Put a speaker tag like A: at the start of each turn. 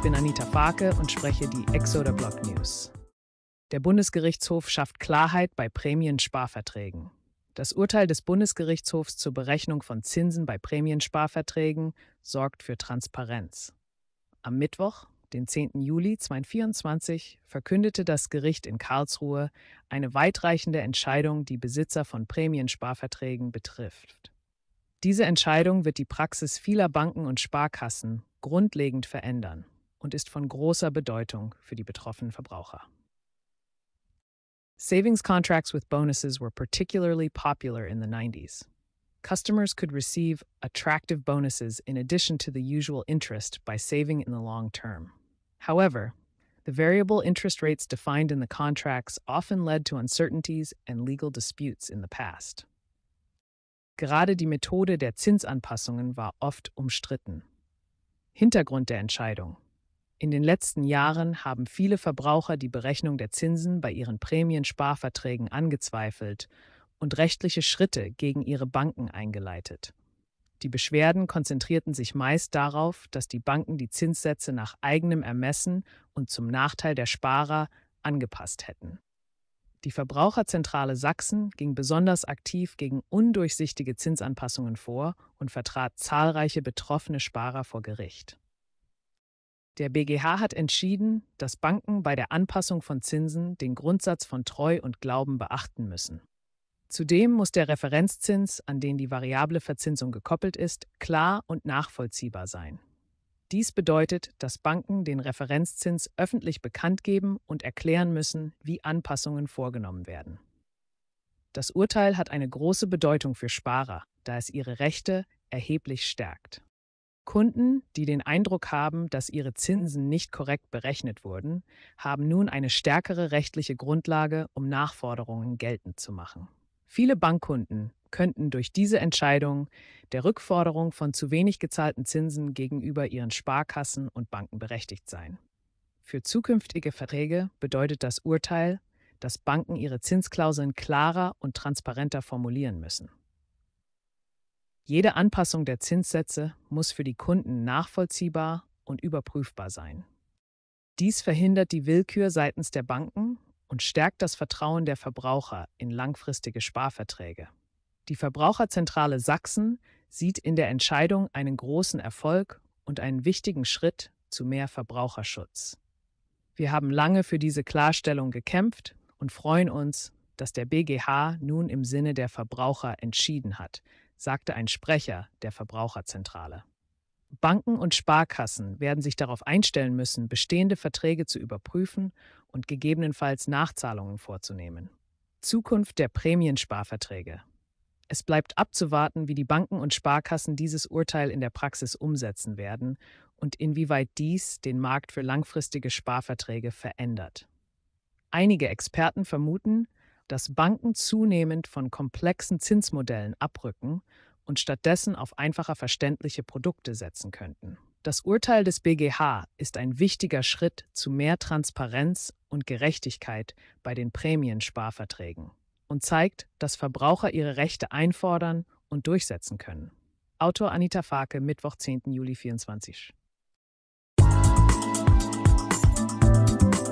A: Ich bin Anita Farke und spreche die Exoder Block News. Der Bundesgerichtshof schafft Klarheit bei Prämiensparverträgen. Das Urteil des Bundesgerichtshofs zur Berechnung von Zinsen bei Prämiensparverträgen sorgt für Transparenz. Am Mittwoch, den 10. Juli 2024, verkündete das Gericht in Karlsruhe eine weitreichende Entscheidung, die Besitzer von Prämiensparverträgen betrifft. Diese Entscheidung wird die Praxis vieler Banken und Sparkassen grundlegend verändern und ist von großer Bedeutung für die betroffenen Verbraucher. Savings contracts with bonuses were particularly popular in the 90s. Customers could receive attractive bonuses in addition to the usual interest by saving in the long term. However, the variable interest rates defined in the contracts often led to uncertainties and legal disputes in the past. Gerade die Methode der Zinsanpassungen war oft umstritten. Hintergrund der Entscheidung in den letzten Jahren haben viele Verbraucher die Berechnung der Zinsen bei ihren Prämiensparverträgen angezweifelt und rechtliche Schritte gegen ihre Banken eingeleitet. Die Beschwerden konzentrierten sich meist darauf, dass die Banken die Zinssätze nach eigenem Ermessen und zum Nachteil der Sparer angepasst hätten. Die Verbraucherzentrale Sachsen ging besonders aktiv gegen undurchsichtige Zinsanpassungen vor und vertrat zahlreiche betroffene Sparer vor Gericht. Der BGH hat entschieden, dass Banken bei der Anpassung von Zinsen den Grundsatz von Treu und Glauben beachten müssen. Zudem muss der Referenzzins, an den die variable Verzinsung gekoppelt ist, klar und nachvollziehbar sein. Dies bedeutet, dass Banken den Referenzzins öffentlich bekannt geben und erklären müssen, wie Anpassungen vorgenommen werden. Das Urteil hat eine große Bedeutung für Sparer, da es ihre Rechte erheblich stärkt. Kunden, die den Eindruck haben, dass ihre Zinsen nicht korrekt berechnet wurden, haben nun eine stärkere rechtliche Grundlage, um Nachforderungen geltend zu machen. Viele Bankkunden könnten durch diese Entscheidung der Rückforderung von zu wenig gezahlten Zinsen gegenüber ihren Sparkassen und Banken berechtigt sein. Für zukünftige Verträge bedeutet das Urteil, dass Banken ihre Zinsklauseln klarer und transparenter formulieren müssen. Jede Anpassung der Zinssätze muss für die Kunden nachvollziehbar und überprüfbar sein. Dies verhindert die Willkür seitens der Banken und stärkt das Vertrauen der Verbraucher in langfristige Sparverträge. Die Verbraucherzentrale Sachsen sieht in der Entscheidung einen großen Erfolg und einen wichtigen Schritt zu mehr Verbraucherschutz. Wir haben lange für diese Klarstellung gekämpft und freuen uns, dass der BGH nun im Sinne der Verbraucher entschieden hat, sagte ein Sprecher der Verbraucherzentrale. Banken und Sparkassen werden sich darauf einstellen müssen, bestehende Verträge zu überprüfen und gegebenenfalls Nachzahlungen vorzunehmen. Zukunft der Prämiensparverträge. Es bleibt abzuwarten, wie die Banken und Sparkassen dieses Urteil in der Praxis umsetzen werden und inwieweit dies den Markt für langfristige Sparverträge verändert. Einige Experten vermuten, dass Banken zunehmend von komplexen Zinsmodellen abrücken und stattdessen auf einfacher verständliche Produkte setzen könnten. Das Urteil des BGH ist ein wichtiger Schritt zu mehr Transparenz und Gerechtigkeit bei den Prämiensparverträgen und zeigt, dass Verbraucher ihre Rechte einfordern und durchsetzen können. Autor Anita Fake, Mittwoch, 10. Juli 24.